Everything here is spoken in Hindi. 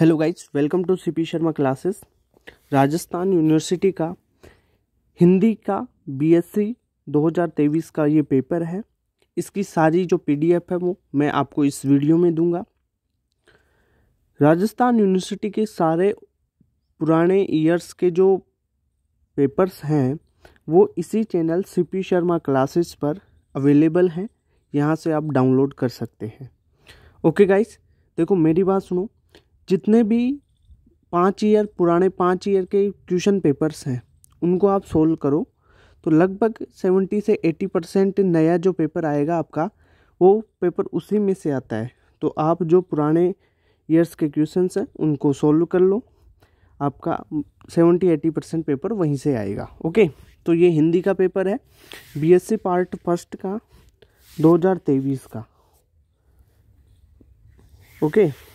hello guys welcome to CP Sharma classes Rajasthan university का हिंदी का बीएससी 2023 का ये पेपर है इसकी सारी जो पीडीएफ है वो मैं आपको इस वीडियो में दूंगा राजस्थान यूनिवर्सिटी के सारे पुराने ईयर्स के जो पेपर्स हैं वो इसी चैनल सीपी शर्मा क्लासेस पर अवेलेबल हैं यहाँ से आप डाउनलोड कर सकते हैं ओके गाइस देखो मेरी बात सुनो जितने भी पाँच ईयर पुराने पाँच ईयर के ट्यूशन पेपर्स हैं उनको आप सोल्व करो तो लगभग सेवेंटी से एटी परसेंट नया जो पेपर आएगा आपका वो पेपर उसी में से आता है तो आप जो पुराने ईयर्स के क्वेश्चन हैं उनको सोल्व कर लो आपका सेवेंटी एटी परसेंट पेपर वहीं से आएगा ओके तो ये हिंदी का पेपर है बीएससी पार्ट फर्स्ट का तेईस का ओके